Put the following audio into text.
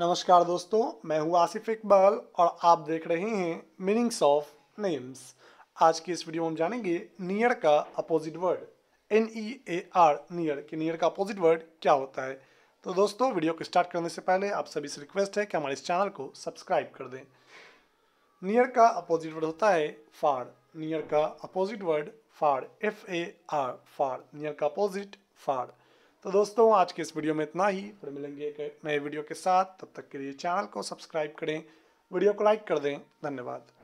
नमस्कार दोस्तों मैं हूं आसिफ इकबाल और आप देख रहे हैं मीनिंग्स ऑफ नेम्स आज की इस वीडियो में हम जानेंगे नियर का opposite word N E A R near के नियर का अपोजिट वर्ड क्या होता है तो दोस्तों वीडियो को स्टार्ट करने से पहले आप सभी से रिक्वेस्ट है कि हमारे इस चैनल को सब्सक्राइब कर दें नियर का अपोजिट वर्ड होता है फार नियर का opposite word far F A R far near का अपोजिट फार तो दोस्तों आज के इस वीडियो में इतना ही फिर मिलेंगे एक नए वीडियो के साथ तब तक के लिए चैनल को सब्सक्राइब करें वीडियो को लाइक कर दें धन्यवाद